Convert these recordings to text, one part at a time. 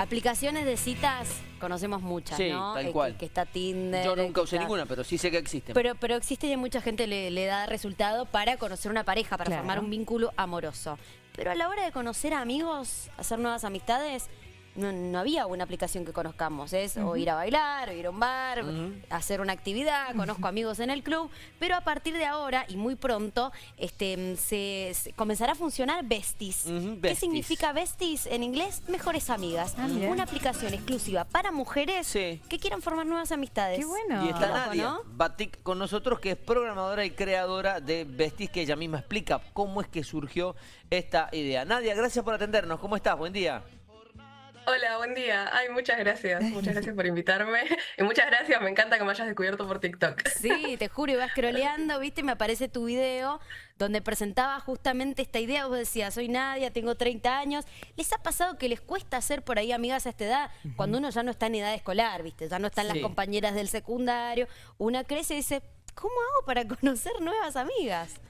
Aplicaciones de citas conocemos muchas, sí, ¿no? tal eh, Que, está Tinder. Yo nunca usé ninguna, pero sí sé que existen. Pero, pero existe y mucha gente le, da resultado para conocer una pareja, para formar un vínculo amoroso. Pero a la hora de conocer amigos, hacer nuevas amistades, no, había una aplicación que conozcamos. Es o ir a bailar, o ir a un bar, hacer una actividad, conozco amigos en el club. Pero a partir de ahora y muy pronto este, se, comenzará a funcionar Besties. ¿Qué significa Besties? En inglés, mejores amigas. Ah, una aplicación exclusiva para mujeres que quieran formar nuevas amistades. Y está Nadia con nosotros, que es programadora y creadora de Besties, que ella misma explica cómo es que surgió esta idea. Nadia, gracias por atendernos. ¿Cómo estás? Buen día. Hola, buen día. Ay, muchas gracias. Muchas gracias por invitarme. Y muchas gracias, me encanta que me hayas descubierto por TikTok. Sí, te juro, ibas croleando, viste, me aparece tu video donde presentabas justamente esta idea. Vos decías, soy Nadia, tengo 30 años. ¿Les ha pasado que les cuesta hacer por ahí amigas a esta edad? Cuando uno ya no está en edad escolar, viste, ya no están las compañeras del secundario. Una crece y dice, ¿cómo hago para conocer nuevas amigas?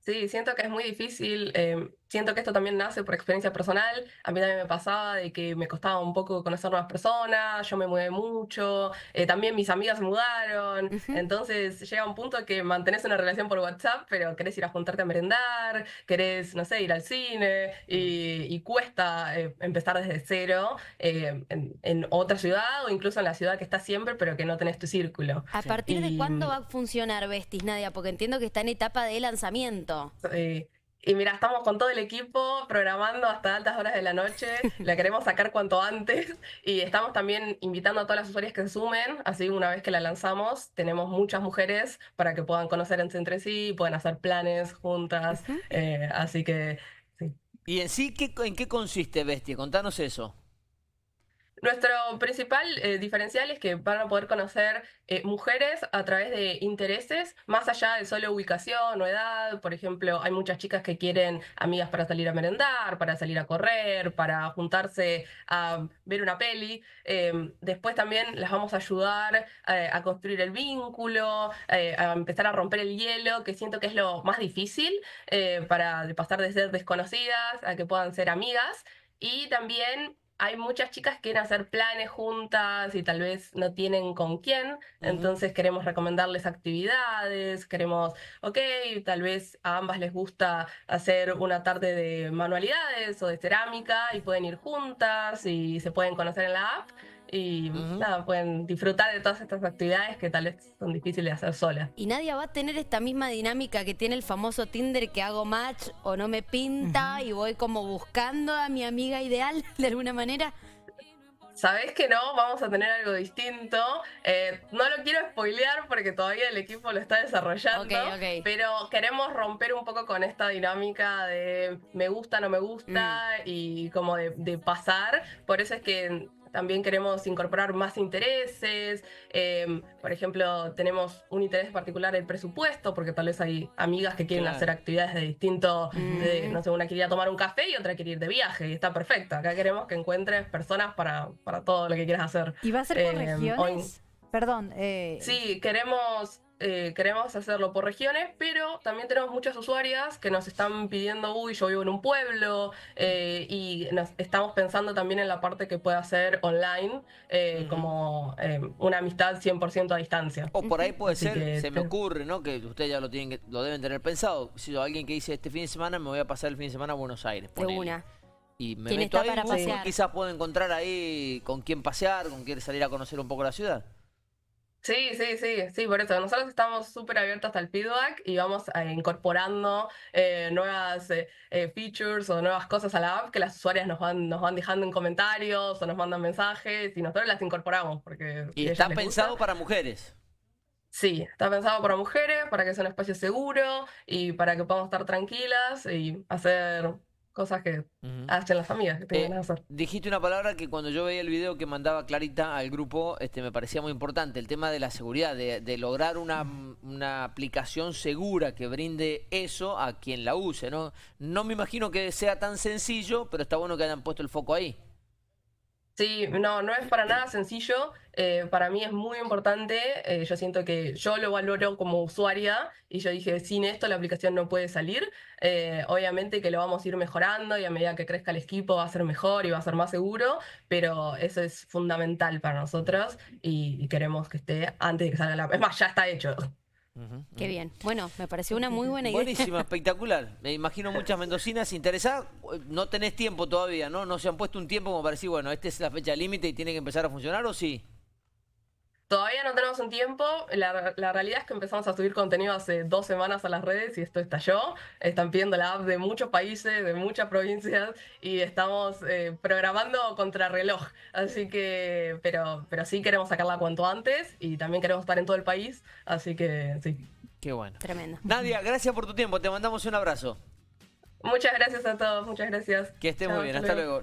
Sí, siento que es muy difícil. Em, siento que esto también nace por experiencia personal. A mí también me pasaba de que me costaba un poco conocer nuevas personas, yo me mudé mucho, eh, también mis amigas se mudaron. Entonces llega un punto que mantenés una relación por WhatsApp, pero querés ir a juntarte a merendar, querés, no sé, ir al cine y, cuesta eh, empezar desde cero eh, en, otra ciudad o incluso en la ciudad que estás siempre, pero que no tenés tu círculo. ¿A partir de cuándo va a funcionar Vestis, Nadia? Porque entiendo que está en etapa de lanzamiento. Sí. Y mira, estamos con todo el equipo programando hasta altas horas de la noche, la queremos sacar cuanto antes y estamos también invitando a todas las usuarias que se sumen, así una vez que la lanzamos tenemos muchas mujeres para que puedan conocer entre sí, puedan hacer planes juntas, eh, así que ¿Y en sí qué, en qué consiste Bestia? Contanos eso. Nuestro principal eh, diferencial es que van a poder conocer eh, mujeres a través de intereses, más allá de solo ubicación o edad. Por ejemplo, hay muchas chicas que quieren amigas para salir a merendar, para salir a correr, para juntarse a ver una peli. Em, después también las vamos a ayudar eh, a construir el vínculo, a empezar a romper el hielo, que siento que es lo más difícil para pasar de ser desconocidas a que puedan ser amigas. Y también hay muchas chicas que quieren hacer planes juntas y tal vez no tienen con quién, entonces queremos recomendarles actividades, queremos, ok, tal vez a ambas les gusta hacer una tarde de manualidades o de cerámica y pueden ir juntas y se pueden conocer en la app y nada, pueden disfrutar de todas estas actividades que tal vez son difíciles de hacer solas. Y nadie va a tener esta misma dinámica que tiene el famoso Tinder que hago match o no me pinta y voy como buscando a mi amiga ideal de alguna manera. Sabés que no, vamos a tener algo distinto. Eh, no lo quiero spoilear porque todavía el equipo lo está desarrollando, pero queremos romper un poco con esta dinámica de me gusta, no me gusta mm. y como de, pasar. Por eso es que también queremos incorporar más intereses. Em, por ejemplo, tenemos un interés particular el presupuesto, porque tal vez hay amigas que quieren hacer actividades de distinto, no sé, una quería tomar un café y otra quiere ir de viaje, y está perfecto. Acá queremos que encuentres personas para, para todo lo que quieras hacer. ¿Y va a ser por em, regiones? Perdón. Eh, sí, queremos eh, queremos hacerlo por regiones, pero también tenemos muchas usuarias que nos están pidiendo, uy, yo vivo en un pueblo, eh, y estamos pensando también en la parte que pueda hacer online, eh, como una amistad 100% a distancia. O por ahí puede ser, se me ocurre, ¿no? Que ustedes ya lo tienen lo deben tener pensado. Si alguien que dice este fin de semana, me voy a pasar el fin de semana a Buenos Aires. por una. Y me meto ahí, quizás puedo encontrar ahí con quién pasear, con quién salir a conocer un poco la ciudad. Sí, sí, sí, sí, por eso. Nosotros estamos súper abiertos al feedback y vamos eh, incorporando eh, nuevas eh, features o nuevas cosas a la app que las usuarias nos van, nos van dejando en comentarios o nos mandan mensajes y nosotros las incorporamos. Porque y está pensado para mujeres. Sí, está pensado para mujeres, para que sea un espacio seguro y para que podamos estar tranquilas y hacer cosas que hacen las familias. Eh, dijiste una palabra que cuando yo veía el video que mandaba Clarita al grupo este, me parecía muy importante, el tema de la seguridad, de, lograr una, aplicación segura que brinde eso a quien la use. ¿no? no me imagino que sea tan sencillo, pero está bueno que hayan puesto el foco ahí. Sí, no, no es para nada sencillo. Eh, para mí es muy importante, eh, yo siento que yo lo valoro como usuaria y yo dije, sin esto la aplicación no puede salir, eh, obviamente que lo vamos a ir mejorando y a medida que crezca el equipo va a ser mejor y va a ser más seguro, pero eso es fundamental para nosotros y, queremos que esté antes de que salga la... Es más, ya está hecho. Qué bien. Bueno, me pareció una muy buena idea. Buenísima, espectacular. Me imagino muchas mendocinas interesadas. No tenés tiempo todavía, ¿no? No se han puesto un tiempo como para decir, bueno, esta es la fecha límite y tiene que empezar a funcionar o sí. Todavía no tenemos un tiempo. La, realidad es que empezamos a subir contenido hace dos semanas a las redes y esto estalló. Están pidiendo la app de muchos países, de muchas provincias y estamos eh, programando programando reloj Así que, pero, pero sí queremos sacarla cuanto antes y también queremos estar en todo el país. Así que sí. Qué bueno. Tremendo. Nadia, gracias por tu tiempo. Te mandamos un abrazo. Muchas gracias a todos. Muchas gracias. Que esté muy bien. Hasta luego.